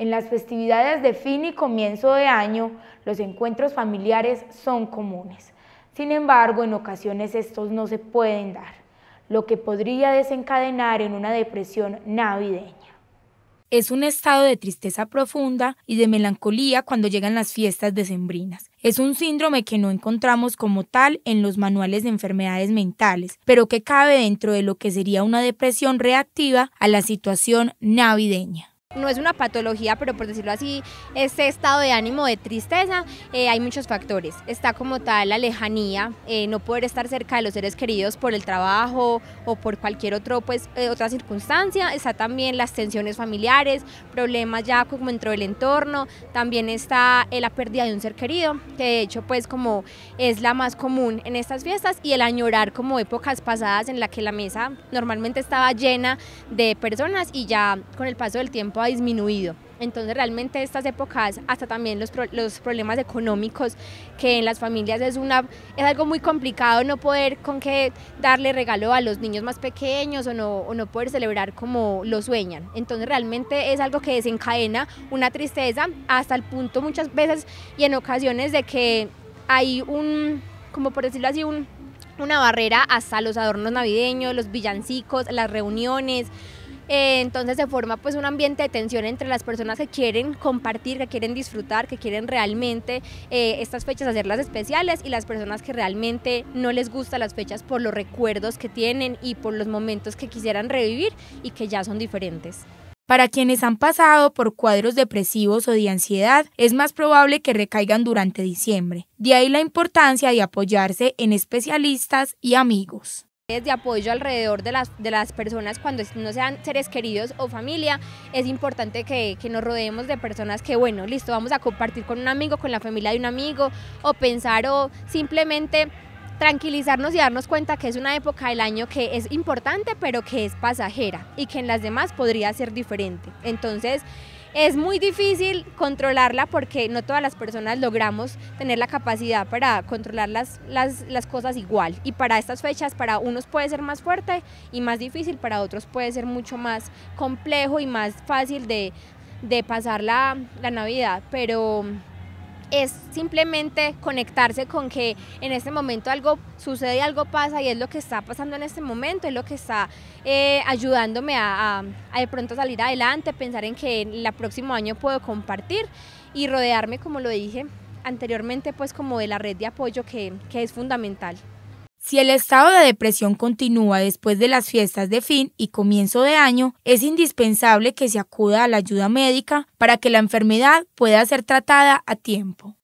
En las festividades de fin y comienzo de año, los encuentros familiares son comunes. Sin embargo, en ocasiones estos no se pueden dar, lo que podría desencadenar en una depresión navideña. Es un estado de tristeza profunda y de melancolía cuando llegan las fiestas decembrinas. Es un síndrome que no encontramos como tal en los manuales de enfermedades mentales, pero que cabe dentro de lo que sería una depresión reactiva a la situación navideña. No es una patología, pero por decirlo así, este estado de ánimo de tristeza, eh, hay muchos factores. Está como tal la lejanía, eh, no poder estar cerca de los seres queridos por el trabajo o por cualquier otro, pues, eh, otra circunstancia. Está también las tensiones familiares, problemas ya como dentro del entorno. También está la pérdida de un ser querido, que de hecho, pues, como es la más común en estas fiestas. Y el añorar como épocas pasadas en la que la mesa normalmente estaba llena de personas y ya con el paso del tiempo ha disminuido. Entonces realmente estas épocas, hasta también los, problemas económicos, que en las familias es, una, es algo muy complicado no poder con qué darle regalo a los niños más pequeños o no, poder celebrar como lo sueñan. Entonces realmente es algo que desencadena una tristeza hasta el punto muchas veces y en ocasiones de que hay un, como por decirlo así, una barrera hasta los adornos navideños, los villancicos, las reuniones eh, entonces se forma pues, un ambiente de tensión entre las personas que quieren compartir, que quieren disfrutar, que quieren realmente eh, estas fechas hacerlas especiales y las personas que realmente no les gustan las fechas por los recuerdos que tienen y por los momentos que quisieran revivir y que ya son diferentes. Para quienes han pasado por cuadros depresivos o de ansiedad, es más probable que recaigan durante diciembre. De ahí la importancia de apoyarse en especialistas y amigos de apoyo alrededor de las, de las personas cuando no sean seres queridos o familia, es importante que, que, nos rodeemos de personas que, bueno, listo, vamos a compartir con un amigo, con la familia de un amigo, o pensar o simplemente tranquilizarnos y darnos cuenta que es una época del año que es importante, pero que es pasajera y que en las demás podría ser diferente. Entonces, es muy difícil controlarla porque no todas las personas logramos tener la capacidad para controlar las, las, cosas igual. Y para estas fechas, para unos puede ser más fuerte y más difícil, para otros puede ser mucho más complejo y más fácil de, pasar la, la Navidad. Pero es simplemente conectarse con que en este momento algo sucede, algo pasa y es lo que está pasando en este momento, es lo que está eh, ayudándome a, a, de pronto salir adelante, pensar en que el próximo año puedo compartir y rodearme, como lo dije anteriormente, pues como de la red de apoyo que, que es fundamental. Si el estado de depresión continúa después de las fiestas de fin y comienzo de año, es indispensable que se acuda a la ayuda médica para que la enfermedad pueda ser tratada a tiempo.